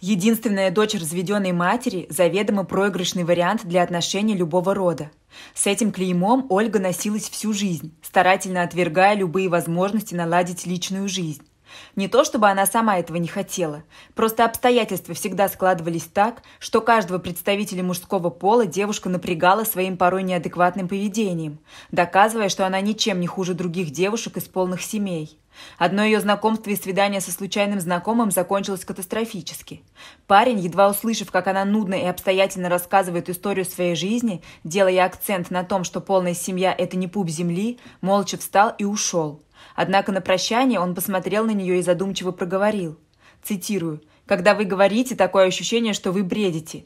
Единственная дочь разведенной матери – заведомо проигрышный вариант для отношений любого рода. С этим клеймом Ольга носилась всю жизнь, старательно отвергая любые возможности наладить личную жизнь. Не то, чтобы она сама этого не хотела. Просто обстоятельства всегда складывались так, что каждого представителя мужского пола девушка напрягала своим порой неадекватным поведением, доказывая, что она ничем не хуже других девушек из полных семей. Одно ее знакомство и свидание со случайным знакомым закончилось катастрофически. Парень, едва услышав, как она нудно и обстоятельно рассказывает историю своей жизни, делая акцент на том, что полная семья – это не пуп земли, молча встал и ушел. Однако на прощание он посмотрел на нее и задумчиво проговорил. Цитирую. «Когда вы говорите, такое ощущение, что вы бредите.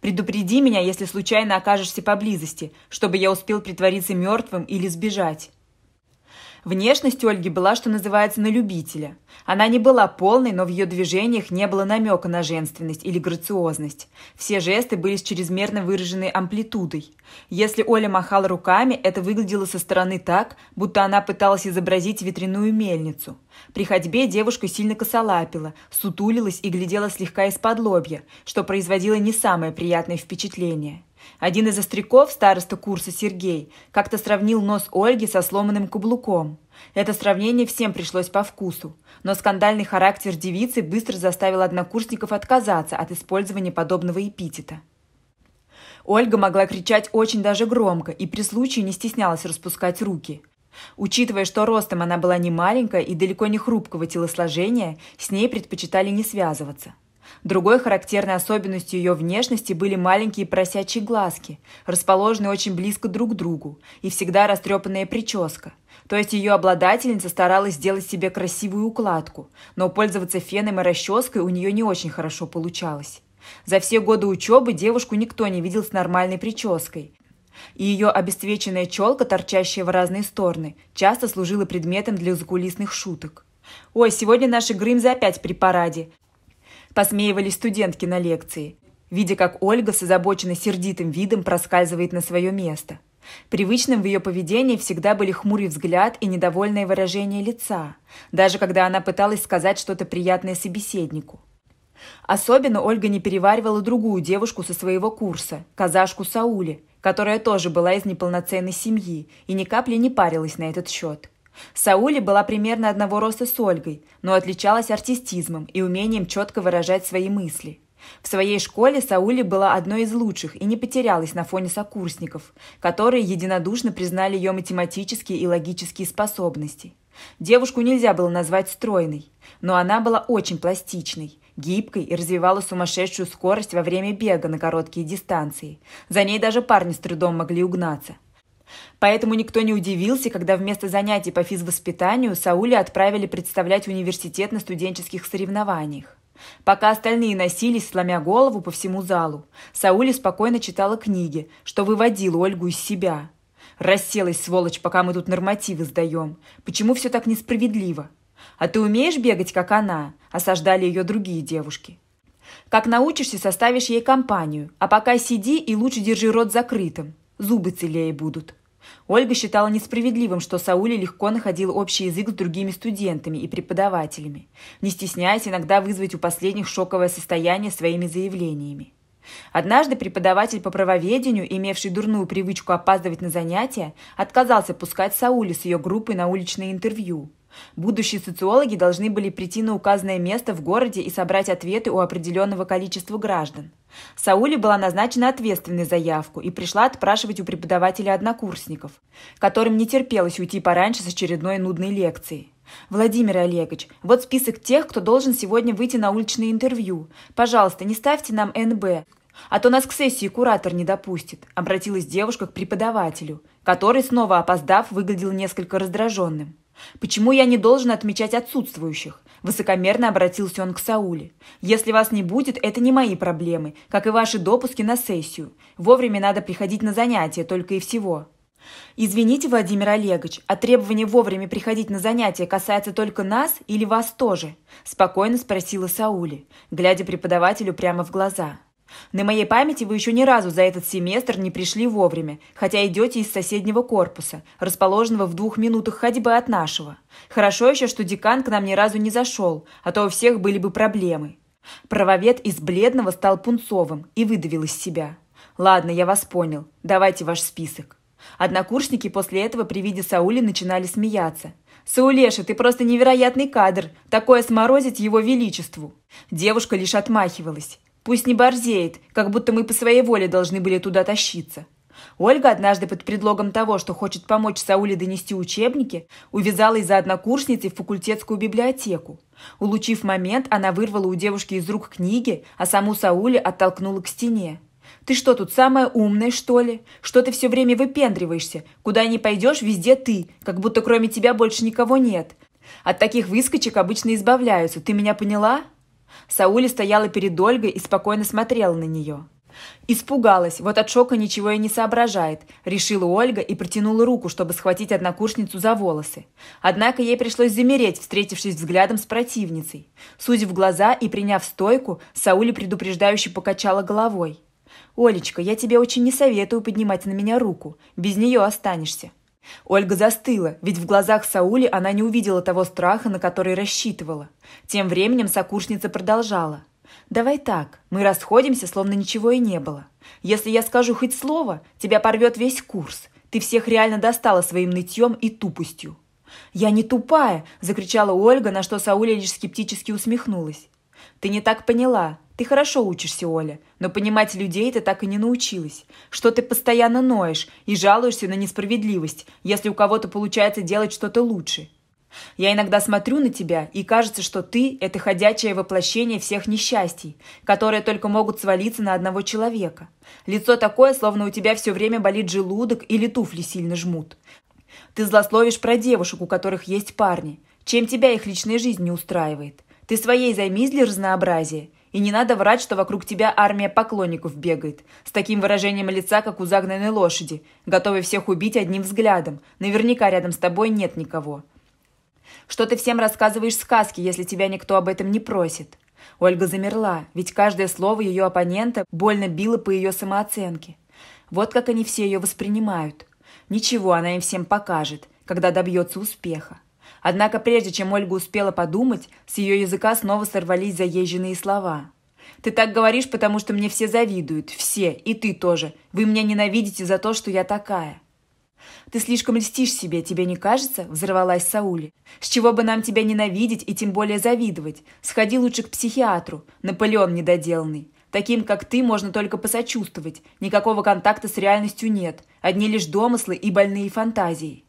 Предупреди меня, если случайно окажешься поблизости, чтобы я успел притвориться мертвым или сбежать». Внешность Ольги была, что называется, на любителя. Она не была полной, но в ее движениях не было намека на женственность или грациозность. Все жесты были с чрезмерно выраженной амплитудой. Если Оля махала руками, это выглядело со стороны так, будто она пыталась изобразить ветряную мельницу. При ходьбе девушка сильно косолапила, сутулилась и глядела слегка из-под лобья, что производило не самое приятное впечатление – один из остряков староста курса Сергей как-то сравнил нос Ольги со сломанным каблуком. Это сравнение всем пришлось по вкусу, но скандальный характер девицы быстро заставил однокурсников отказаться от использования подобного эпитета. Ольга могла кричать очень даже громко и при случае не стеснялась распускать руки. Учитывая, что ростом она была не маленькая и далеко не хрупкого телосложения, с ней предпочитали не связываться. Другой характерной особенностью ее внешности были маленькие просячие глазки, расположенные очень близко друг к другу, и всегда растрепанная прическа. То есть ее обладательница старалась сделать себе красивую укладку, но пользоваться феном и расческой у нее не очень хорошо получалось. За все годы учебы девушку никто не видел с нормальной прической. И ее обесцвеченная челка, торчащая в разные стороны, часто служила предметом для закулисных шуток. «Ой, сегодня наши Грымзы опять при параде посмеивались студентки на лекции, видя, как Ольга с озабоченно сердитым видом проскальзывает на свое место. Привычным в ее поведении всегда были хмурый взгляд и недовольное выражение лица, даже когда она пыталась сказать что-то приятное собеседнику. Особенно Ольга не переваривала другую девушку со своего курса, казашку Саули, которая тоже была из неполноценной семьи и ни капли не парилась на этот счет. Саули была примерно одного роста с Ольгой, но отличалась артистизмом и умением четко выражать свои мысли. В своей школе Саули была одной из лучших и не потерялась на фоне сокурсников, которые единодушно признали ее математические и логические способности. Девушку нельзя было назвать стройной, но она была очень пластичной, гибкой и развивала сумасшедшую скорость во время бега на короткие дистанции. За ней даже парни с трудом могли угнаться – Поэтому никто не удивился, когда вместо занятий по физвоспитанию Сауле отправили представлять университет на студенческих соревнованиях. Пока остальные носились, сломя голову по всему залу, Сауле спокойно читала книги, что выводило Ольгу из себя. «Расселась, сволочь, пока мы тут нормативы сдаем. Почему все так несправедливо? А ты умеешь бегать, как она?» – осаждали ее другие девушки. «Как научишься, составишь ей компанию, а пока сиди и лучше держи рот закрытым. Зубы целее будут». Ольга считала несправедливым, что Сауле легко находил общий язык с другими студентами и преподавателями, не стесняясь иногда вызвать у последних шоковое состояние своими заявлениями. Однажды преподаватель по правоведению, имевший дурную привычку опаздывать на занятия, отказался пускать Саули с ее группой на уличное интервью. Будущие социологи должны были прийти на указанное место в городе и собрать ответы у определенного количества граждан. Сауле была назначена ответственной заявку и пришла отпрашивать у преподавателя однокурсников, которым не терпелось уйти пораньше с очередной нудной лекцией. «Владимир Олегович, вот список тех, кто должен сегодня выйти на уличное интервью. Пожалуйста, не ставьте нам НБ, а то нас к сессии куратор не допустит», – обратилась девушка к преподавателю, который, снова опоздав, выглядел несколько раздраженным. «Почему я не должен отмечать отсутствующих?» Высокомерно обратился он к Сауле. «Если вас не будет, это не мои проблемы, как и ваши допуски на сессию. Вовремя надо приходить на занятия, только и всего». «Извините, Владимир Олегович, а требование вовремя приходить на занятия касается только нас или вас тоже?» – спокойно спросила Саули, глядя преподавателю прямо в глаза. На моей памяти вы еще ни разу за этот семестр не пришли вовремя, хотя идете из соседнего корпуса, расположенного в двух минутах ходьбы от нашего. Хорошо еще, что декан к нам ни разу не зашел, а то у всех были бы проблемы. Правовед из бледного стал пунцовым и выдавил из себя. «Ладно, я вас понял. Давайте ваш список». Однокурсники после этого при виде Саули начинали смеяться. «Саулеша, ты просто невероятный кадр! Такое сморозить его величеству!» Девушка лишь отмахивалась. Пусть не борзеет, как будто мы по своей воле должны были туда тащиться. Ольга однажды под предлогом того, что хочет помочь Сауле донести учебники, увязала из-за однокурсницы в факультетскую библиотеку. Улучив момент, она вырвала у девушки из рук книги, а саму Сауле оттолкнула к стене. «Ты что, тут самая умная, что ли? Что ты все время выпендриваешься? Куда ни пойдешь, везде ты, как будто кроме тебя больше никого нет. От таких выскочек обычно избавляются, ты меня поняла?» Саули стояла перед Ольгой и спокойно смотрела на нее. Испугалась, вот от шока ничего и не соображает, решила Ольга и протянула руку, чтобы схватить однокурсницу за волосы. Однако ей пришлось замереть, встретившись взглядом с противницей. судя в глаза и приняв стойку, Саули предупреждающе покачала головой. «Олечка, я тебе очень не советую поднимать на меня руку. Без нее останешься. Ольга застыла, ведь в глазах Саули она не увидела того страха, на который рассчитывала. Тем временем сокурсница продолжала. «Давай так, мы расходимся, словно ничего и не было. Если я скажу хоть слово, тебя порвет весь курс. Ты всех реально достала своим нытьем и тупостью». «Я не тупая!» – закричала Ольга, на что Сауля лишь скептически усмехнулась. «Ты не так поняла. Ты хорошо учишься, Оля, но понимать людей ты так и не научилась. Что ты постоянно ноешь и жалуешься на несправедливость, если у кого-то получается делать что-то лучше. Я иногда смотрю на тебя, и кажется, что ты – это ходячее воплощение всех несчастий, которые только могут свалиться на одного человека. Лицо такое, словно у тебя все время болит желудок или туфли сильно жмут. Ты злословишь про девушек, у которых есть парни. Чем тебя их личная жизнь не устраивает? Ты своей займись для разнообразия. И не надо врать, что вокруг тебя армия поклонников бегает, с таким выражением лица, как у загнанной лошади, готовой всех убить одним взглядом. Наверняка рядом с тобой нет никого. Что ты всем рассказываешь сказки, если тебя никто об этом не просит? Ольга замерла, ведь каждое слово ее оппонента больно било по ее самооценке. Вот как они все ее воспринимают. Ничего, она им всем покажет, когда добьется успеха. Однако прежде чем Ольга успела подумать, с ее языка снова сорвались заезженные слова. «Ты так говоришь, потому что мне все завидуют. Все. И ты тоже. Вы меня ненавидите за то, что я такая». «Ты слишком льстишь себе, тебе не кажется?» – взорвалась Саули. «С чего бы нам тебя ненавидеть и тем более завидовать? Сходи лучше к психиатру, Наполеон недоделанный. Таким, как ты, можно только посочувствовать. Никакого контакта с реальностью нет. Одни лишь домыслы и больные фантазии».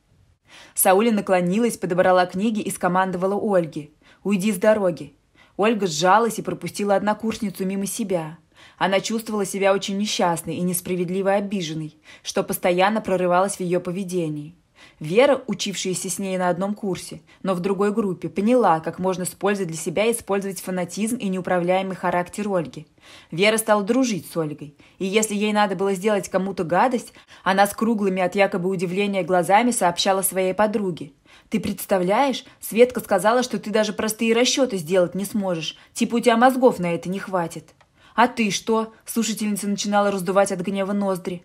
Сауля наклонилась, подобрала книги и скомандовала Ольге. «Уйди с дороги». Ольга сжалась и пропустила однокурсницу мимо себя. Она чувствовала себя очень несчастной и несправедливо обиженной, что постоянно прорывалось в ее поведении. Вера, учившаяся с ней на одном курсе, но в другой группе, поняла, как можно использовать для себя использовать фанатизм и неуправляемый характер Ольги. Вера стала дружить с Ольгой, и если ей надо было сделать кому-то гадость, она с круглыми от якобы удивления глазами сообщала своей подруге. «Ты представляешь, Светка сказала, что ты даже простые расчеты сделать не сможешь, типа у тебя мозгов на это не хватит». «А ты что?» – слушательница начинала раздувать от гнева ноздри.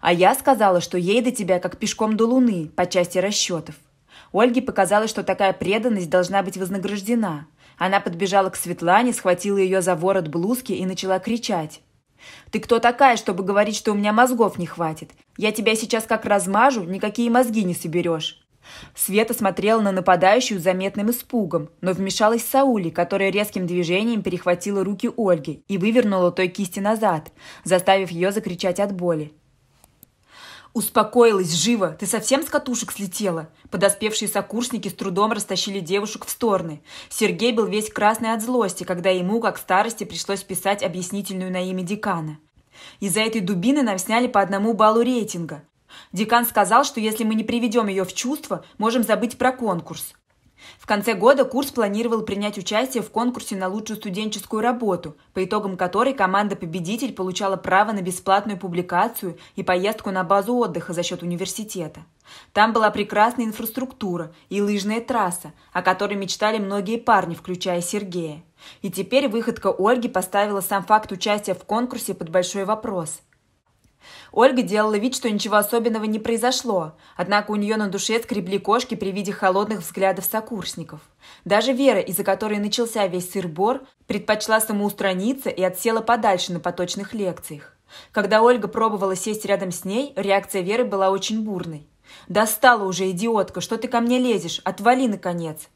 А я сказала, что ей до тебя как пешком до луны по части расчетов. Ольге показалось, что такая преданность должна быть вознаграждена. Она подбежала к Светлане, схватила ее за ворот блузки и начала кричать. «Ты кто такая, чтобы говорить, что у меня мозгов не хватит? Я тебя сейчас как размажу, никакие мозги не соберешь». Света смотрела на нападающую с заметным испугом, но вмешалась Саули, которая резким движением перехватила руки Ольги и вывернула той кисти назад, заставив ее закричать от боли. «Успокоилась, живо! Ты совсем с катушек слетела?» Подоспевшие сокурсники с трудом растащили девушек в стороны. Сергей был весь красный от злости, когда ему, как старости, пришлось писать объяснительную на имя декана. Из-за этой дубины нам сняли по одному баллу рейтинга. Декан сказал, что если мы не приведем ее в чувство, можем забыть про конкурс. В конце года курс планировал принять участие в конкурсе на лучшую студенческую работу, по итогам которой команда-победитель получала право на бесплатную публикацию и поездку на базу отдыха за счет университета. Там была прекрасная инфраструктура и лыжная трасса, о которой мечтали многие парни, включая Сергея. И теперь выходка Ольги поставила сам факт участия в конкурсе под большой вопрос – Ольга делала вид, что ничего особенного не произошло, однако у нее на душе скребли кошки при виде холодных взглядов сокурсников. Даже Вера, из-за которой начался весь сыр-бор, предпочла самоустраниться и отсела подальше на поточных лекциях. Когда Ольга пробовала сесть рядом с ней, реакция Веры была очень бурной. «Достала уже, идиотка, что ты ко мне лезешь? Отвали, наконец!»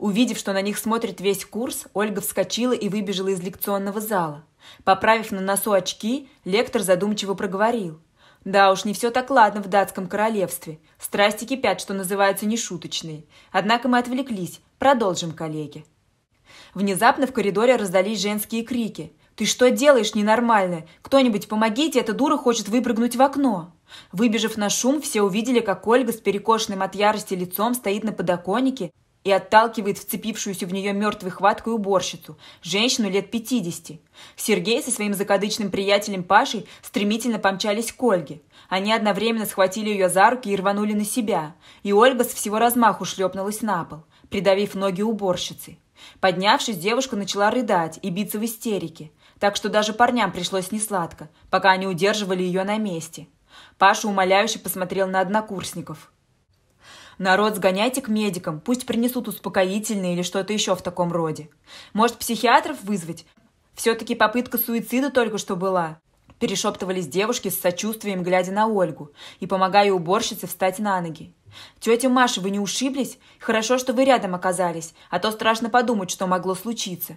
Увидев, что на них смотрит весь курс, Ольга вскочила и выбежала из лекционного зала. Поправив на носу очки, лектор задумчиво проговорил. Да уж, не все так ладно в датском королевстве. Страсти кипят, что называется, нешуточные. Однако мы отвлеклись. Продолжим, коллеги. Внезапно в коридоре раздались женские крики. «Ты что делаешь, ненормальная? Кто-нибудь помогите, эта дура хочет выпрыгнуть в окно!» Выбежав на шум, все увидели, как Ольга с перекошенным от ярости лицом стоит на подоконнике и отталкивает вцепившуюся в нее мертвой хваткой уборщицу, женщину лет 50. Сергей со своим закадычным приятелем Пашей стремительно помчались к Ольге. Они одновременно схватили ее за руки и рванули на себя, и Ольга с всего размаху шлепнулась на пол, придавив ноги уборщицы. Поднявшись, девушка начала рыдать и биться в истерике, так что даже парням пришлось несладко, пока они удерживали ее на месте. Паша умоляюще посмотрел на однокурсников – Народ, сгоняйте к медикам, пусть принесут успокоительные или что-то еще в таком роде. Может, психиатров вызвать? Все-таки попытка суицида только что была. Перешептывались девушки с сочувствием, глядя на Ольгу, и помогая уборщице встать на ноги. «Тетя Маша, вы не ушиблись? Хорошо, что вы рядом оказались, а то страшно подумать, что могло случиться».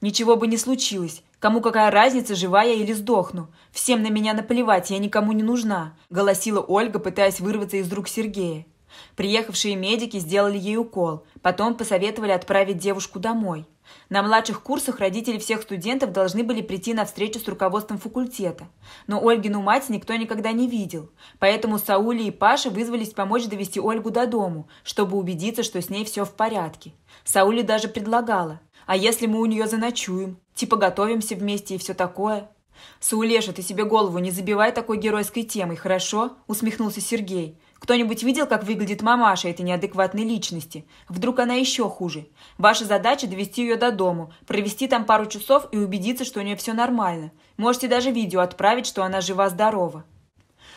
«Ничего бы не случилось. Кому какая разница, жива я или сдохну? Всем на меня наплевать, я никому не нужна», – голосила Ольга, пытаясь вырваться из рук Сергея. Приехавшие медики сделали ей укол, потом посоветовали отправить девушку домой. На младших курсах родители всех студентов должны были прийти на встречу с руководством факультета. Но Ольгину мать никто никогда не видел, поэтому Саули и Паша вызвались помочь довести Ольгу до дому, чтобы убедиться, что с ней все в порядке. Саули даже предлагала, а если мы у нее заночуем, типа готовимся вместе и все такое? «Саулеша, ты себе голову не забивай такой геройской темой, хорошо?» – усмехнулся Сергей. Кто-нибудь видел, как выглядит мамаша этой неадекватной личности? Вдруг она еще хуже? Ваша задача – довести ее до дому, провести там пару часов и убедиться, что у нее все нормально. Можете даже видео отправить, что она жива-здорова.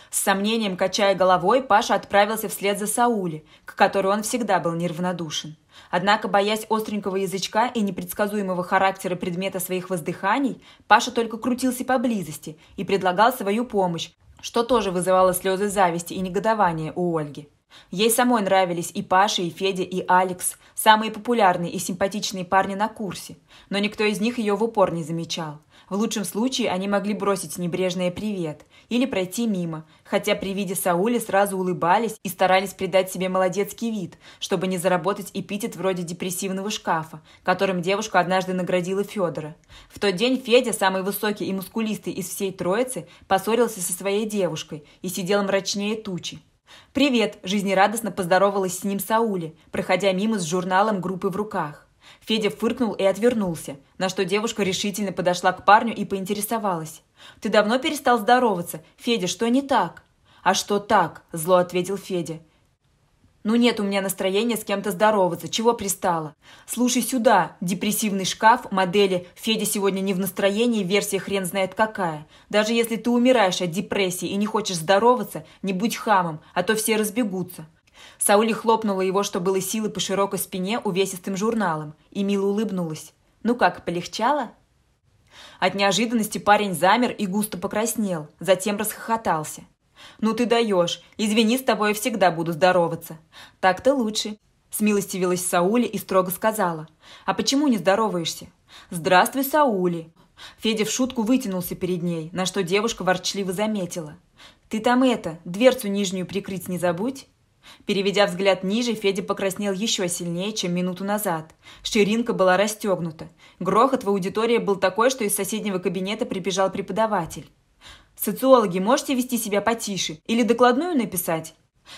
С сомнением, качая головой, Паша отправился вслед за Саули, к которой он всегда был неравнодушен. Однако, боясь остренького язычка и непредсказуемого характера предмета своих воздыханий, Паша только крутился поблизости и предлагал свою помощь, что тоже вызывало слезы зависти и негодования у Ольги. Ей самой нравились и Паша, и Федя, и Алекс, самые популярные и симпатичные парни на курсе, но никто из них ее в упор не замечал. В лучшем случае они могли бросить небрежное «привет», или пройти мимо, хотя при виде Сауля сразу улыбались и старались придать себе молодецкий вид, чтобы не заработать эпитет вроде депрессивного шкафа, которым девушка однажды наградила Федора. В тот день Федя, самый высокий и мускулистый из всей троицы, поссорился со своей девушкой и сидел мрачнее тучи. «Привет!» – жизнерадостно поздоровалась с ним Саули, проходя мимо с журналом группы в руках. Федя фыркнул и отвернулся, на что девушка решительно подошла к парню и поинтересовалась. «Ты давно перестал здороваться. Федя, что не так?» «А что так?» – зло ответил Федя. «Ну нет у меня настроения с кем-то здороваться. Чего пристало?» «Слушай сюда, депрессивный шкаф, модели. Федя сегодня не в настроении, версия хрен знает какая. Даже если ты умираешь от депрессии и не хочешь здороваться, не будь хамом, а то все разбегутся». Саули хлопнула его, что было силы по широкой спине, увесистым журналом, и мило улыбнулась. «Ну как, полегчало?» От неожиданности парень замер и густо покраснел, затем расхохотался. «Ну ты даешь. Извини, с тобой я всегда буду здороваться. Так-то лучше». С милости велась Саули и строго сказала. «А почему не здороваешься?» «Здравствуй, Саули». Федя в шутку вытянулся перед ней, на что девушка ворчливо заметила. «Ты там это, дверцу нижнюю прикрыть не забудь». Переведя взгляд ниже, Федя покраснел еще сильнее, чем минуту назад. Ширинка была расстегнута. Грохот в аудитории был такой, что из соседнего кабинета прибежал преподаватель. «Социологи, можете вести себя потише? Или докладную написать?»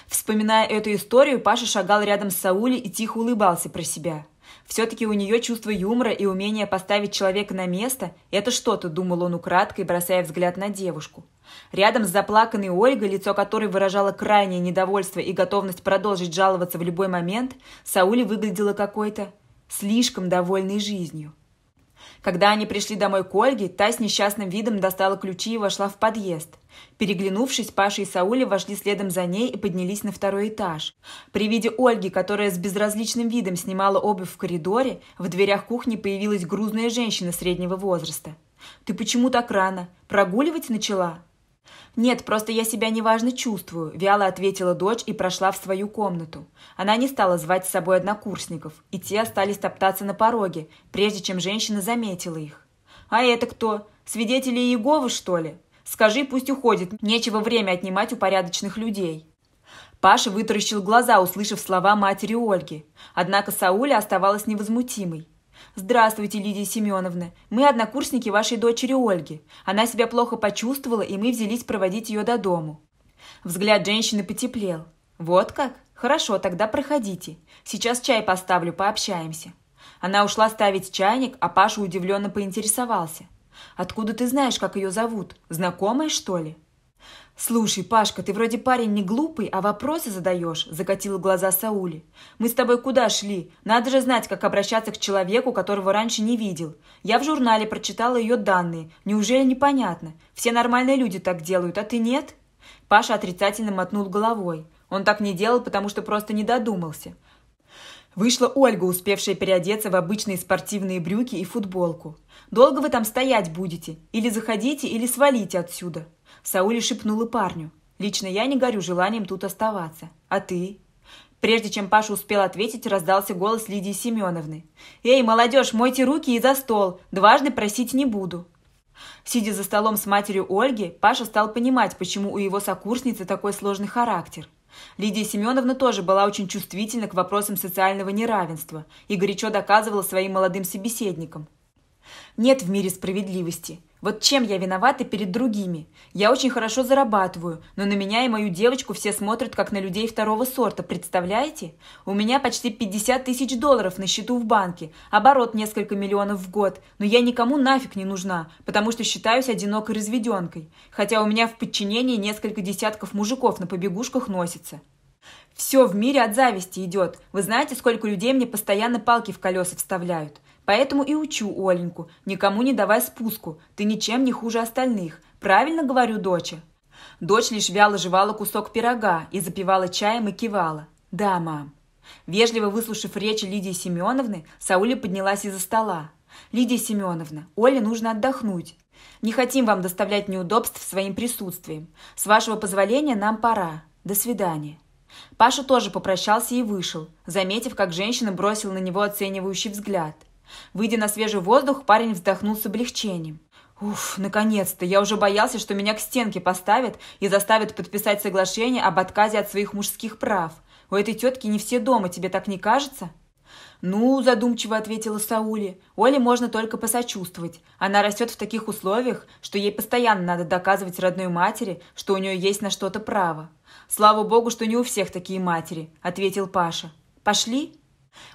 Вспоминая эту историю, Паша шагал рядом с Саулей и тихо улыбался про себя. Все-таки у нее чувство юмора и умение поставить человека на место – это что-то, думал он украдкой, бросая взгляд на девушку. Рядом с заплаканной Ольгой, лицо которой выражало крайнее недовольство и готовность продолжить жаловаться в любой момент, Саули выглядела какой-то слишком довольной жизнью. Когда они пришли домой к Ольге, та с несчастным видом достала ключи и вошла в подъезд. Переглянувшись, Паша и Сауле, вошли следом за ней и поднялись на второй этаж. При виде Ольги, которая с безразличным видом снимала обувь в коридоре, в дверях кухни появилась грузная женщина среднего возраста. «Ты почему так рано? Прогуливать начала?» «Нет, просто я себя неважно чувствую», – вяло ответила дочь и прошла в свою комнату. Она не стала звать с собой однокурсников, и те остались топтаться на пороге, прежде чем женщина заметила их. «А это кто? Свидетели Иеговы, что ли? Скажи, пусть уходит, нечего время отнимать у порядочных людей». Паша вытаращил глаза, услышав слова матери Ольги. Однако Сауля оставалась невозмутимой. «Здравствуйте, Лидия Семеновна. Мы однокурсники вашей дочери Ольги. Она себя плохо почувствовала, и мы взялись проводить ее до дому». Взгляд женщины потеплел. «Вот как? Хорошо, тогда проходите. Сейчас чай поставлю, пообщаемся». Она ушла ставить чайник, а Паша удивленно поинтересовался. «Откуда ты знаешь, как ее зовут? Знакомая, что ли?» «Слушай, Пашка, ты вроде парень не глупый, а вопросы задаешь», – закатила глаза Саули. «Мы с тобой куда шли? Надо же знать, как обращаться к человеку, которого раньше не видел. Я в журнале прочитала ее данные. Неужели непонятно? Все нормальные люди так делают, а ты нет?» Паша отрицательно мотнул головой. Он так не делал, потому что просто не додумался. Вышла Ольга, успевшая переодеться в обычные спортивные брюки и футболку. «Долго вы там стоять будете? Или заходите, или свалите отсюда!» Саули шепнула парню. «Лично я не горю желанием тут оставаться. А ты?» Прежде чем Паша успел ответить, раздался голос Лидии Семеновны. «Эй, молодежь, мойте руки и за стол. Дважды просить не буду». Сидя за столом с матерью Ольги, Паша стал понимать, почему у его сокурсницы такой сложный характер. Лидия Семеновна тоже была очень чувствительна к вопросам социального неравенства и горячо доказывала своим молодым собеседникам. «Нет в мире справедливости. Вот чем я виновата перед другими? Я очень хорошо зарабатываю, но на меня и мою девочку все смотрят, как на людей второго сорта, представляете? У меня почти 50 тысяч долларов на счету в банке, оборот несколько миллионов в год, но я никому нафиг не нужна, потому что считаюсь одинокой разведенкой, хотя у меня в подчинении несколько десятков мужиков на побегушках носится. Все в мире от зависти идет. Вы знаете, сколько людей мне постоянно палки в колеса вставляют? Поэтому и учу Оленьку, никому не давай спуску, ты ничем не хуже остальных. Правильно говорю, доча?» Дочь лишь вяло жевала кусок пирога и запивала чаем и кивала. «Да, мам». Вежливо выслушав речь Лидии Семеновны, Сауля поднялась из-за стола. «Лидия Семеновна, Оле нужно отдохнуть. Не хотим вам доставлять неудобств своим присутствием. С вашего позволения нам пора. До свидания». Паша тоже попрощался и вышел, заметив, как женщина бросила на него оценивающий взгляд. Выйдя на свежий воздух, парень вздохнул с облегчением. Уф, наконец-то, я уже боялся, что меня к стенке поставят и заставят подписать соглашение об отказе от своих мужских прав. У этой тетки не все дома, тебе так не кажется? «Ну», – задумчиво ответила Саули, – «Оле можно только посочувствовать. Она растет в таких условиях, что ей постоянно надо доказывать родной матери, что у нее есть на что-то право». «Слава богу, что не у всех такие матери», – ответил Паша. «Пошли?»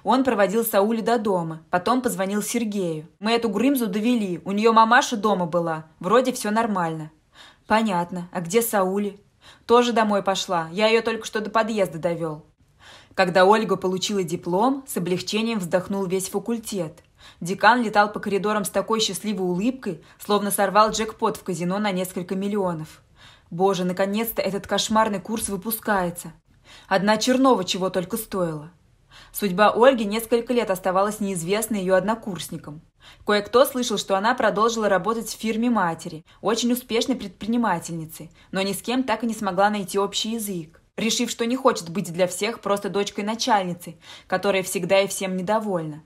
Он проводил Сауля до дома, потом позвонил Сергею. Мы эту Грымзу довели, у нее мамаша дома была. Вроде все нормально. Понятно. А где Саули? Тоже домой пошла, я ее только что до подъезда довел. Когда Ольга получила диплом, с облегчением вздохнул весь факультет. Декан летал по коридорам с такой счастливой улыбкой, словно сорвал джекпот в казино на несколько миллионов. Боже, наконец-то этот кошмарный курс выпускается. Одна Чернова чего только стоила. Судьба Ольги несколько лет оставалась неизвестной ее однокурсникам. Кое-кто слышал, что она продолжила работать в фирме матери, очень успешной предпринимательницы, но ни с кем так и не смогла найти общий язык, решив, что не хочет быть для всех просто дочкой начальницы, которая всегда и всем недовольна.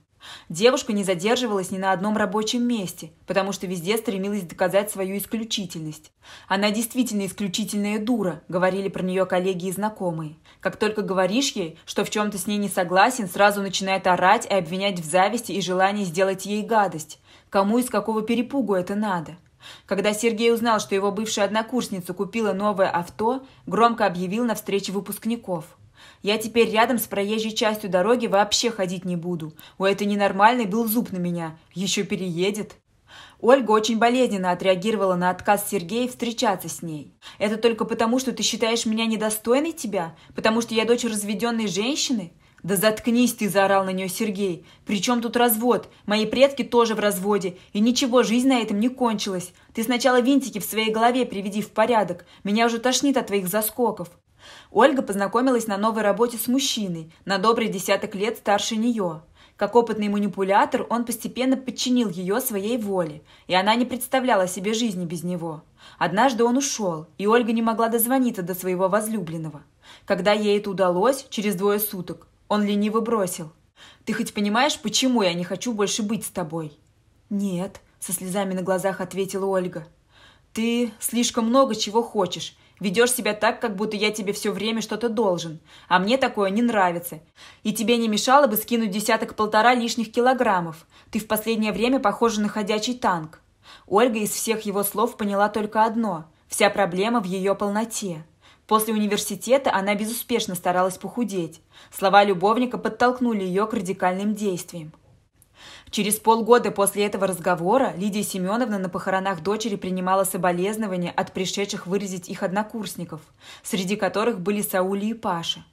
Девушка не задерживалась ни на одном рабочем месте, потому что везде стремилась доказать свою исключительность. «Она действительно исключительная дура», — говорили про нее коллеги и знакомые. Как только говоришь ей, что в чем-то с ней не согласен, сразу начинает орать и обвинять в зависти и желании сделать ей гадость. Кому из какого перепугу это надо? Когда Сергей узнал, что его бывшая однокурсница купила новое авто, громко объявил на встрече выпускников – я теперь рядом с проезжей частью дороги вообще ходить не буду. У этой ненормальной был зуб на меня. Еще переедет. Ольга очень болезненно отреагировала на отказ Сергея встречаться с ней. «Это только потому, что ты считаешь меня недостойной тебя? Потому что я дочь разведенной женщины?» «Да заткнись ты!» – заорал на нее Сергей. «При чем тут развод? Мои предки тоже в разводе. И ничего, жизнь на этом не кончилась. Ты сначала винтики в своей голове приведи в порядок. Меня уже тошнит от твоих заскоков». Ольга познакомилась на новой работе с мужчиной, на добрый десяток лет старше нее. Как опытный манипулятор, он постепенно подчинил ее своей воле, и она не представляла себе жизни без него. Однажды он ушел, и Ольга не могла дозвониться до своего возлюбленного. Когда ей это удалось, через двое суток, он лениво бросил. «Ты хоть понимаешь, почему я не хочу больше быть с тобой?» «Нет», – со слезами на глазах ответила Ольга. «Ты слишком много чего хочешь Ведешь себя так, как будто я тебе все время что-то должен. А мне такое не нравится. И тебе не мешало бы скинуть десяток-полтора лишних килограммов. Ты в последнее время похожа на ходячий танк». Ольга из всех его слов поняла только одно – вся проблема в ее полноте. После университета она безуспешно старалась похудеть. Слова любовника подтолкнули ее к радикальным действиям. Через полгода после этого разговора Лидия Семеновна на похоронах дочери принимала соболезнования от пришедших выразить их однокурсников, среди которых были Саули и Паша.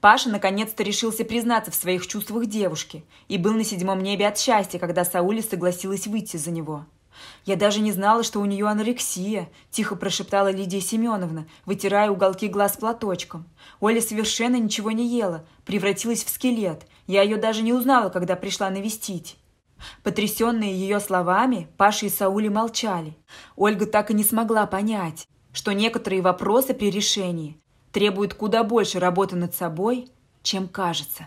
Паша наконец-то решился признаться в своих чувствах девушке и был на седьмом небе от счастья, когда Саули согласилась выйти за него. «Я даже не знала, что у нее анорексия», – тихо прошептала Лидия Семеновна, вытирая уголки глаз платочком. «Оля совершенно ничего не ела, превратилась в скелет. Я ее даже не узнала, когда пришла навестить». Потрясенные ее словами, Паша и Саули молчали. Ольга так и не смогла понять, что некоторые вопросы при решении требуют куда больше работы над собой, чем кажется.